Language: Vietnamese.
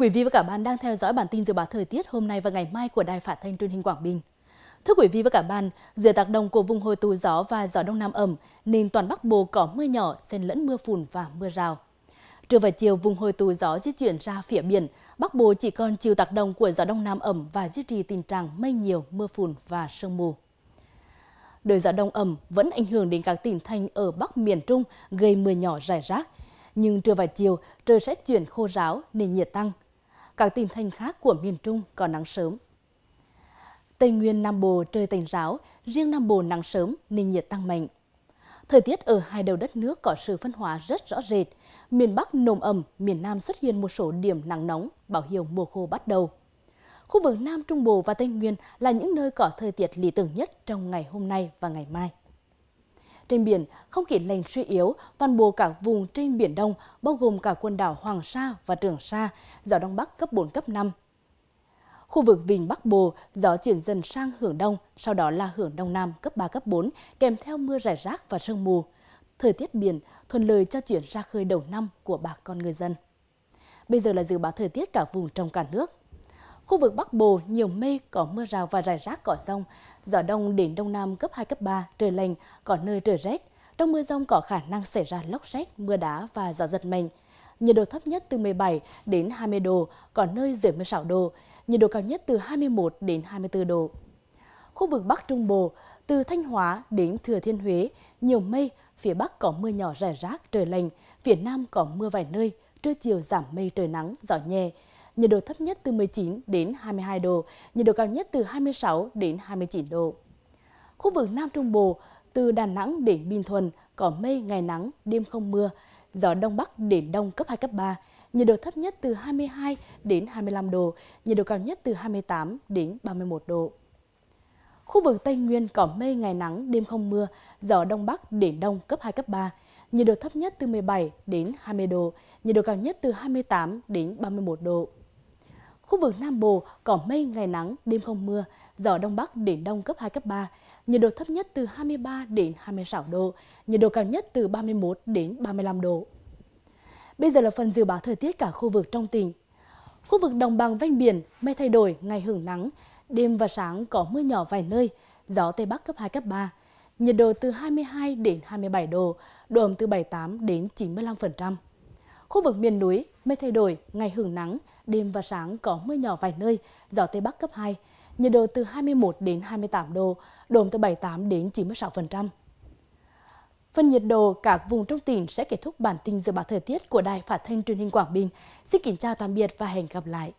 Quý vị và các bạn đang theo dõi bản tin dự báo thời tiết hôm nay và ngày mai của Đài Phát thanh Truyền hình Quảng Bình. Thưa quý vị và các bạn, dưới tác động của vùng hồi tụ gió và gió đông nam ẩm, nên toàn Bắc Bộ có mưa nhỏ xen lẫn mưa phùn và mưa rào. Trưa và chiều, vùng hồi tụ gió di chuyển ra phía biển, Bắc Bộ chỉ còn chịu tác động của gió đông nam ẩm và duy trì tình trạng mây nhiều, mưa phùn và sương mù. Đời gió đông ẩm vẫn ảnh hưởng đến các tỉnh thành ở Bắc miền Trung, gây mưa nhỏ rải rác. Nhưng trưa và chiều, trời sẽ chuyển khô ráo nên nhiệt tăng, các tỉnh thành khác của miền Trung có nắng sớm. Tây Nguyên Nam Bộ trời tạnh ráo, riêng Nam Bộ nắng sớm nên nhiệt tăng mạnh. Thời tiết ở hai đầu đất nước có sự phân hóa rất rõ rệt. Miền Bắc nồm ẩm, miền Nam xuất hiện một số điểm nắng nóng, bảo hiệu mùa khô bắt đầu. Khu vực Nam Trung Bộ và Tây Nguyên là những nơi có thời tiết lý tưởng nhất trong ngày hôm nay và ngày mai. Trên biển, không khí lạnh suy yếu, toàn bộ cả vùng trên Biển Đông, bao gồm cả quần đảo Hoàng Sa và Trường Sa, gió Đông Bắc cấp 4, cấp 5. Khu vực Vịnh Bắc Bộ, gió chuyển dần sang hưởng Đông, sau đó là hưởng Đông Nam cấp 3, cấp 4, kèm theo mưa rải rác và sương mù. Thời tiết biển thuận lợi cho chuyển ra khơi đầu năm của bà con người dân. Bây giờ là dự báo thời tiết cả vùng trong cả nước. Khu vực Bắc Bộ nhiều mây, có mưa rào và rải rác có rông. Gió đông đến đông nam cấp 2, cấp 3, trời lạnh, có nơi trời rét. Trong mưa rông có khả năng xảy ra lốc rét, mưa đá và gió giật mạnh. Nhiệt độ thấp nhất từ 17 đến 20 độ, có nơi dưới 16 độ. Nhiệt độ cao nhất từ 21 đến 24 độ. Khu vực Bắc Trung Bộ, từ Thanh Hóa đến Thừa Thiên Huế, nhiều mây, phía Bắc có mưa nhỏ rải rác, trời lạnh, phía Nam có mưa vài nơi, trưa chiều giảm mây trời nắng, gió nhẹ, nhiệt độ thấp nhất từ 19 đến 22 độ, nhiệt độ cao nhất từ 26 đến 29 độ. Khu vực Nam Trung Bộ, từ Đà Nẵng đến Bình Thuận, có mây, ngày nắng, đêm không mưa, gió Đông Bắc đến Đông cấp 2, cấp 3, nhiệt độ thấp nhất từ 22 đến 25 độ, nhiệt độ cao nhất từ 28 đến 31 độ. Khu vực Tây Nguyên có mây ngày nắng, đêm không mưa, gió Đông Bắc đến Đông cấp 2, cấp 3, nhiệt độ thấp nhất từ 17 đến 20 độ, nhiệt độ cao nhất từ 28 đến 31 độ. Khu vực Nam Bộ có mây ngày nắng, đêm không mưa, gió đông bắc đến đông cấp 2 cấp 3, nhiệt độ thấp nhất từ 23 đến 26 độ, nhiệt độ cao nhất từ 31 đến 35 độ. Bây giờ là phần dự báo thời tiết cả khu vực trong tỉnh. Khu vực đồng bằng ven biển mây thay đổi, ngày hưởng nắng, đêm và sáng có mưa nhỏ vài nơi, gió tây bắc cấp 2 cấp 3, nhiệt độ từ 22 đến 27 độ, độ ẩm từ 78 đến 95%. Khu vực miền núi mây thay đổi, ngày hưởng nắng, đêm và sáng có mưa nhỏ vài nơi, gió Tây Bắc cấp 2, nhiệt độ từ 21 đến 28 độ, đồm từ 78 đến 96%. Phần nhiệt độ các vùng trong tỉnh sẽ kết thúc bản tin dự báo thời tiết của Đài Phát thanh Truyền hình Quảng Bình. Xin kính chào tạm biệt và hẹn gặp lại.